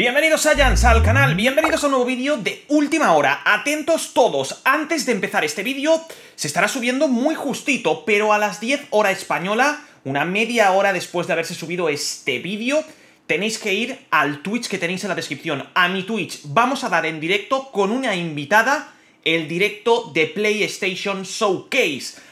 Bienvenidos a al canal, bienvenidos a un nuevo vídeo de última hora. Atentos todos, antes de empezar este vídeo se estará subiendo muy justito, pero a las 10 hora española, una media hora después de haberse subido este vídeo, tenéis que ir al Twitch que tenéis en la descripción, a mi Twitch. Vamos a dar en directo con una invitada el directo de PlayStation Showcase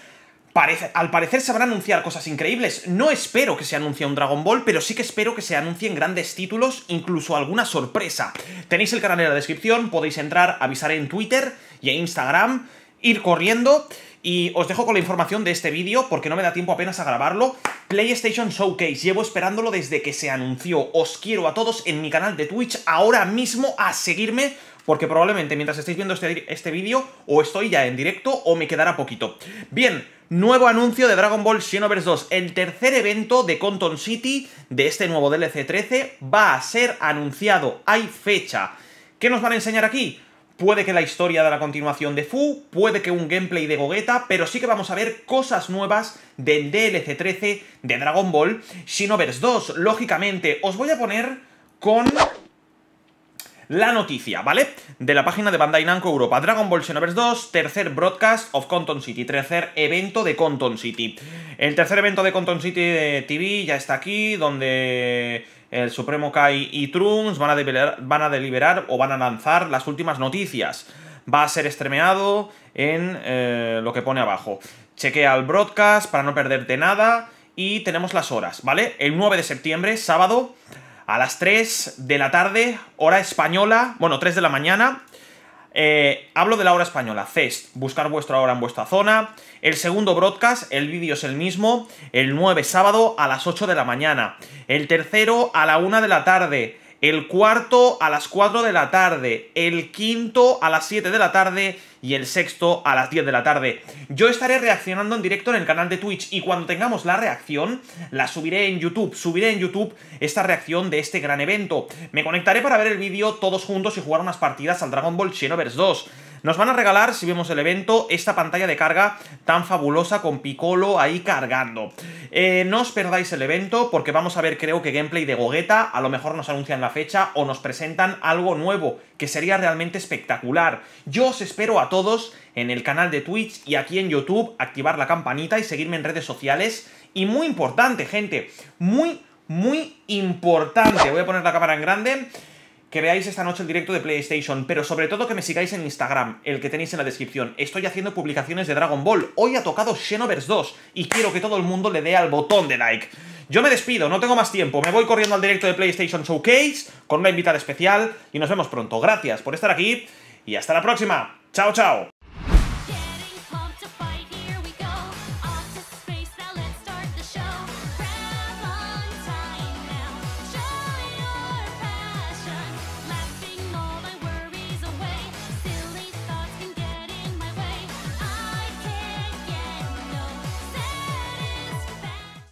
al parecer se van a anunciar cosas increíbles. No espero que se anuncie un Dragon Ball, pero sí que espero que se anuncien grandes títulos, incluso alguna sorpresa. Tenéis el canal en la descripción, podéis entrar, avisar en Twitter y en Instagram ir corriendo y os dejo con la información de este vídeo porque no me da tiempo apenas a grabarlo. PlayStation Showcase, llevo esperándolo desde que se anunció. Os quiero a todos en mi canal de Twitch ahora mismo a seguirme porque probablemente mientras estéis viendo este, este vídeo o estoy ya en directo o me quedará poquito. Bien, nuevo anuncio de Dragon Ball Xenoverse 2, el tercer evento de Conton City de este nuevo DLC 13 va a ser anunciado, hay fecha. ¿Qué nos van a enseñar aquí? Puede que la historia de la continuación de Fu, puede que un gameplay de Gogeta, pero sí que vamos a ver cosas nuevas del DLC 13 de Dragon Ball Xenoverse 2. Lógicamente, os voy a poner con la noticia, ¿vale? De la página de Bandai Namco Europa. Dragon Ball Xenoverse 2, tercer broadcast of Conton City, tercer evento de Conton City. El tercer evento de Conton City eh, TV ya está aquí, donde el Supremo Kai y Trunks van a, deliberar, van a deliberar o van a lanzar las últimas noticias. Va a ser estremeado en eh, lo que pone abajo. Chequea el broadcast para no perderte nada y tenemos las horas, ¿vale? El 9 de septiembre, sábado, a las 3 de la tarde, hora española, bueno, 3 de la mañana, eh, hablo de la hora española, CEST, buscar vuestra hora en vuestra zona. El segundo broadcast, el vídeo es el mismo, el 9 sábado a las 8 de la mañana. El tercero a la 1 de la tarde el cuarto a las 4 de la tarde, el quinto a las 7 de la tarde y el sexto a las 10 de la tarde. Yo estaré reaccionando en directo en el canal de Twitch y cuando tengamos la reacción la subiré en YouTube, subiré en YouTube esta reacción de este gran evento. Me conectaré para ver el vídeo todos juntos y jugar unas partidas al Dragon Ball Xenoverse 2. Nos van a regalar, si vemos el evento, esta pantalla de carga tan fabulosa con Piccolo ahí cargando. Eh, no os perdáis el evento porque vamos a ver, creo que gameplay de Gogeta, a lo mejor nos anuncian la fecha o nos presentan algo nuevo, que sería realmente espectacular. Yo os espero a todos en el canal de Twitch y aquí en YouTube, activar la campanita y seguirme en redes sociales. Y muy importante, gente, muy, muy importante. Voy a poner la cámara en grande que veáis esta noche el directo de PlayStation, pero sobre todo que me sigáis en Instagram, el que tenéis en la descripción. Estoy haciendo publicaciones de Dragon Ball. Hoy ha tocado Xenoverse 2 y quiero que todo el mundo le dé al botón de like. Yo me despido, no tengo más tiempo. Me voy corriendo al directo de PlayStation Showcase con una invitada especial y nos vemos pronto. Gracias por estar aquí y hasta la próxima. Chao, chao.